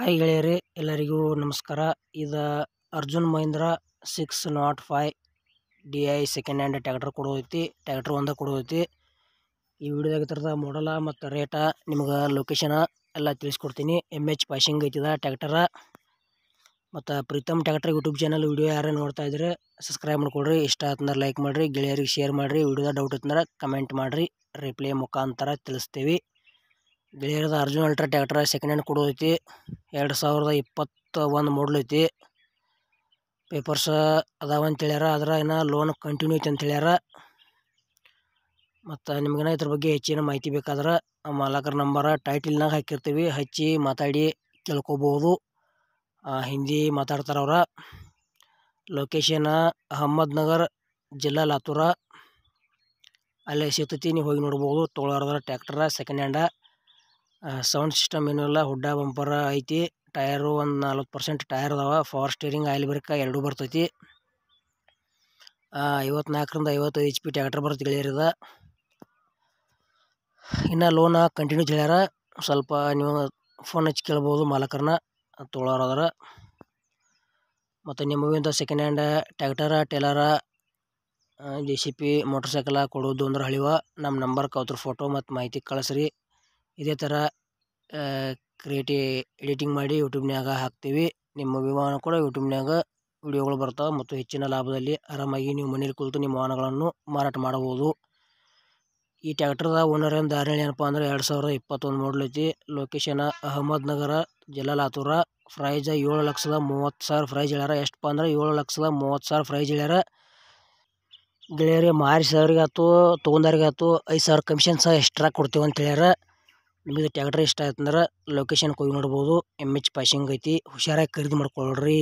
hi ಗೆಳೆಯರಿ ಎಲ್ಲರಿಗೂ ನಮಸ್ಕಾರ ಇದು Arjun Mahindra six not five D I second hand tractor ಕೊಡೋದೈತಿ ಟ್ಯಾಕ್ಟರ್ ಒಂದು ಕೊಡೋದೈತಿ ಈ ವಿಡಿಯೋದಾಗ ಥರದ ಮಾಡಲ ಮತ್ತು ರೇಟ ನಿಮ್ಗೆ ಲೊಕೇಶನ ಎಲ್ಲ ತಿಳಿಸ್ಕೊಡ್ತೀನಿ ಎಮ್ ಎಚ್ ಪಾಶಿಂಗ್ ಐತಿದ ಟ್ಯಾಕ್ಟರ ಮತ್ತು Pritam tractor YouTube channel video ಯಾರೇ ನೋಡ್ತಾ ಇದ್ರೆ ಸಬ್ಸ್ಕ್ರೈಬ್ ಮಾಡ್ಕೊಳ್ರಿ ಇಷ್ಟ ಆತಂದ್ರೆ ಲೈಕ್ ಮಾಡಿರಿ ಗೆಳೆಯರಿಗೆ ಶೇರ್ ಮಾಡಿರಿ ವಿಡಿಯೋದ ಡೌಟ್ ಇತ್ತಂದ್ರೆ ಕಮೆಂಟ್ ಮಾಡಿರಿ ರಿಪ್ಲೈ ಮುಖಾಂತರ ತಿಳಿಸ್ತೀವಿ ಬಿಳಿಗಿರಿದ Arjun ultra tractor second hand ಕೊಡೋ ಐತಿ ಎರಡು ಸಾವಿರದ ಇಪ್ಪತ್ತ ಒಂದು ಮಾಡಲ್ ಐತಿ ಪೇಪರ್ಸ ಅದಾವ ಅಂತ ಹೇಳ್ಯಾರ ಆದ್ರೆ ಲೋನ್ ಕಂಟಿನ್ಯೂ ಐತಿ ಅಂತ ಹೇಳ್ಯಾರ ಮತ್ತು ನಿಮ್ಗೇನ ಇದ್ರ ಬಗ್ಗೆ ಹೆಚ್ಚಿನ ಮಾಹಿತಿ ಬೇಕಾದ್ರೆ ಮಾಲಕರ ನಂಬರ ಟೈಟಿಲ್ನಾಗ ಹಾಕಿರ್ತೀವಿ ಹಚ್ಚಿ ಮಾತಾಡಿ ತಿಳ್ಕೊಬೋದು ಹಿಂದಿ ಮಾತಾಡ್ತಾರೆ ಲೊಕೇಶನ್ ಲೊಕೇಶನ್ ನಗರ್ ಜಿಲ್ಲಾ ಲಾತೂರ ಅಲ್ಲೇ ಸಿಗ್ತೈತಿ ನೀವು ಹೋಗಿ ನೋಡ್ಬೋದು ತೋಳಾರದ tractor second hand sound system ಏನೂ ಇಲ್ಲ ಹುಡ್ಡ ಬಂಪರ ಐತಿ ಟಯರು ಒಂದು ನಲ್ವತ್ತು ಪರ್ಸೆಂಟ್ ಟೈರ್ ಅದಾವ ಪವರ್ ಸ್ಟೇರಿಂಗ್ ಆಯಿಲ್ ಬ್ರೇಕ್ ಎರಡೂ ಬರ್ತೈತಿ ಐವತ್ನಾಲ್ಕರಿಂದ ಐವತ್ತೈದು ಎಚ್ ಪಿ ಟ್ಯಾಕ್ಟರ್ ಬರುತ್ತೆ ಗೆಳೆಯರಿದ ಇನ್ನು ಲೋನ ಕಂಟಿನ್ಯೂ ತಿಳಿಯಾರ ಸ್ವಲ್ಪ ನೀವು ಫೋನ್ ಹಚ್ಚಿ ಕೇಳ್ಬೋದು ಮಾಲಕರನ್ನ ತೊಳೋರಾದ್ರೆ ಮತ್ತು ನಿಮಗಿಂತ second hand tractor trailer J C P motorcycle ಕೊಡೋದು ಅಂದ್ರೆ ಹಳಿವ ನಮ್ಮ ನಂಬರ್ ಕೌತ್ರ ಫೋಟೋ ಮತ್ತು ಮಾಹಿತಿ ಕಳಿಸ್ರಿ ಇದೇ ಥರ ಕ್ರಿಯೇಟಿ ಎಡಿಟಿಂಗ್ ಮಾಡಿ ಯೂಟ್ಯೂಬ್ನ್ಯಾಗ ಹಾಕ್ತೀವಿ ನಿಮ್ಮ ವಿಮಾನ ಕೂಡ ಯೂಟ್ಯೂಬ್ನ್ಯಾಗ ವಿಡಿಯೋಗಳು ಬರ್ತಾವೆ ಮತ್ತು ಹೆಚ್ಚಿನ ಲಾಭದಲ್ಲಿ ಆರಾಮಾಗಿ ನೀವು ಮನೇಲಿ ಕುಳಿತು ನಿಮ್ಮ ವಾಹನಗಳನ್ನು ಮಾರಾಟ ಮಾಡಬಹುದು ಈ ಟ್ಯಾಕ್ಟರ್ದ ಓನರ್ ಏನು ಧಾರಣೆ ಏನಪ್ಪ ಅಂದ್ರೆ ಎರಡು ಸಾವಿರದ ಇಪ್ಪತ್ತೊಂದು ಮಾಡಲ್ ಐತಿ ಅಹಮದ್ ನಗರ ಜಿಲ್ಲಾ ಲಾತೂರ ಪ್ರೈಜ ಏಳು ಲಕ್ಷದ ಮೂವತ್ತು ಸಾವಿರ ಪ್ರೈಜ್ ಹೇಳ್ಯಾರ ಎಷ್ಟಪ್ಪ ಅಂದ್ರೆ ಏಳು ಲಕ್ಷದ ಮೂವತ್ತು ಸಾವಿರ ಪ್ರೈಜ್ ಹೇಳ್ಯಾರ ಗೆಳೆಯರಿಗೆ ಮಾರಿಸಿದವ್ರಿಗೆ ಆಯ್ತು ತೊಗೊಂಡವ್ರಿಗೆ ಆಯ್ತು ಐದು ಸಾವಿರ ಕಮಿಷನ್ ಸಹ ಎಕ್ಸ್ಟ್ರಾ ಕೊಡ್ತೀವಿ ಅಂತ ಹೇಳ್ಯಾರ ನಿಮಗೆ ಟ್ಯಾಕ್ಟರ್ ಇಷ್ಟ ಆಯ್ತಂದ್ರೆ ಲೊಕೇಶನ್ ಹೋಗಿ ನೋಡ್ಬೋದು ಎಮ್ ಎಚ್ ಪಾಸಿಂಗ್ ಐತಿ ಹುಷಾರಾಗಿ ಖರೀದಿ ಮಾಡ್ಕೊಳ್ರಿ